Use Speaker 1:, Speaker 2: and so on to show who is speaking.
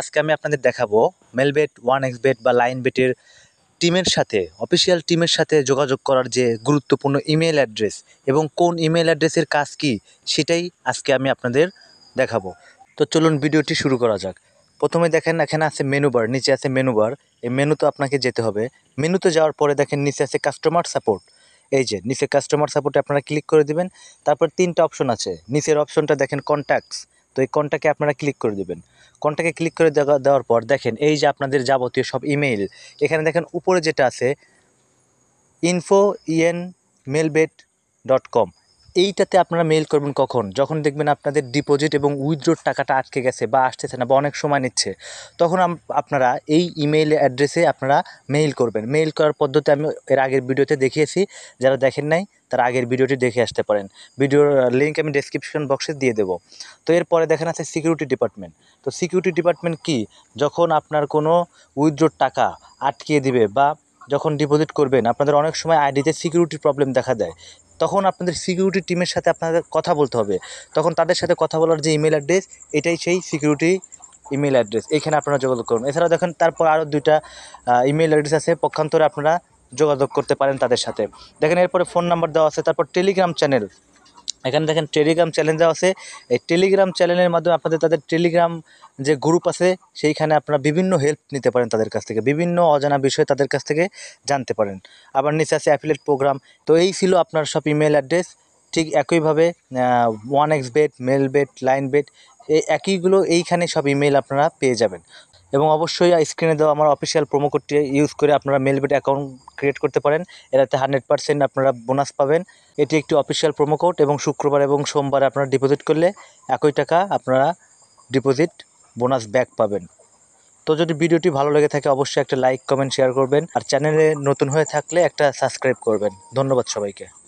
Speaker 1: আজকে আমি আপনাদের দেখাবো মেলবেট ওয়ান এক্স বেট বা লাইন বেটের টিমের সাথে অফিসিয়াল টিমের সাথে যোগাযোগ করার যে গুরুত্বপূর্ণ ইমেল অ্যাড্রেস এবং কোন ইমেল অ্যাড্রেসের কাজ কি সেটাই আজকে আমি আপনাদের দেখাবো তো চলুন ভিডিওটি শুরু করা যাক প্রথমে দেখেন এখানে আছে মেনু বার নিচে আছে মেনু বার এই মেনুতে আপনাকে যেতে হবে মেনুতে যাওয়ার পরে দেখেন নিচে আছে কাস্টমার সাপোর্ট এই যে নিচে কাস্টমার সাপোর্টে আপনারা ক্লিক করে দিবেন তারপর তিনটা অপশন আছে নিচের অপশনটা দেখেন কন্ট্যাক্টস তো এই কনটাকে আপনারা ক্লিক করে দেবেন কনটাকে ক্লিক করে দেওয়ার পর দেখেন এই যে আপনাদের যাবতীয় সব ইমেইল এখানে দেখেন উপরে যেটা আছে info E N Melbet dot com এইটাতে আপনারা মেল করবেন কখন যখন দেখবেন আপনাদের ডিপোজিট এবং উইথড্রোর টাকাটা আটকে গেছে বা আসতেছে না বা অনেক সময় নিচ্ছে তখন আপনারা এই ইমেইল অ্যাড্রেসে আপনারা মেইল করবেন মেইল করার পদ্ধতি আমি এর আগের ভিডিওতে দেখিয়েছি যারা দেখেন নাই তার আগের ভিডিওটি দেখে আসতে পারেন ভিডিওর লিঙ্ক আমি ডেসক্রিপশন বক্সে দিয়ে দেবো তো এরপরে দেখেন আছে সিকিউরিটি ডিপার্টমেন্ট তো সিকিউরিটি ডিপার্টমেন্ট কি যখন আপনার কোনো উইথড্রোর টাকা আটকিয়ে দিবে বা যখন ডিপোজিট করবেন আপনাদের অনেক সময় আইডিতে সিকিউরিটির প্রবলেম দেখা দেয় তখন আপনাদের সিকিউরিটি টিমের সাথে আপনাদের কথা বলতে হবে তখন তাদের সাথে কথা বলার যে ইমেল অ্যাড্রেস এটাই সেই সিকিউরিটি ইমেল অ্যাড্রেস এখানে আপনারা যোগাযোগ করুন এছাড়া দেখেন তারপর আরও দুইটা ইমেল অ্যাড্রেস আছে পক্ষান্তরে আপনারা যোগাযোগ করতে পারেন তাদের সাথে দেখেন এরপরে ফোন নাম্বার দেওয়া আছে তারপর টেলিগ্রাম চ্যানেল এখানে দেখেন টেলিগ্রাম চ্যানেল দেওয়া আছে এই টেলিগ্রাম চ্যানেলের মাধ্যমে আপনাদের তাদের টেলিগ্রাম যে গ্রুপ আছে সেইখানে আপনারা বিভিন্ন হেল্প নিতে পারেন তাদের কাছ থেকে বিভিন্ন অজানা বিষয় তাদের কাছ থেকে জানতে পারেন আবার নিচে আছে অ্যাফিলেট প্রোগ্রাম তো এই ছিল আপনার সব ইমেল অ্যাড্রেস ঠিক একইভাবে one X bet mail bet line bet এই একইগুলো এইখানে সব ইমেল আপনারা পেয়ে যাবেন এবং অবশ্যই স্ক্রিনে দেওয়া আমার অফিসিয়াল প্রোমো কোডটি ইউজ করে আপনারা মেলবেট অ্যাকাউন্ট ক্রিয়েট করতে পারেন এরাতে হান্ড্রেড পার্সেন্ট আপনারা বোনাস পাবেন এটি একটি অফিসিয়াল প্রোমো কোড এবং শুক্রবার এবং সোমবার আপনারা ডিপোজিট করলে একই টাকা আপনারা ডিপোজিট বোনাস ব্যাক পাবেন তো যদি ভিডিওটি ভালো লেগে থাকে অবশ্যই একটা লাইক কমেন্ট শেয়ার করবেন আর চ্যানেলে নতুন হয়ে থাকলে একটা সাবস্ক্রাইব করবেন ধন্যবাদ সবাইকে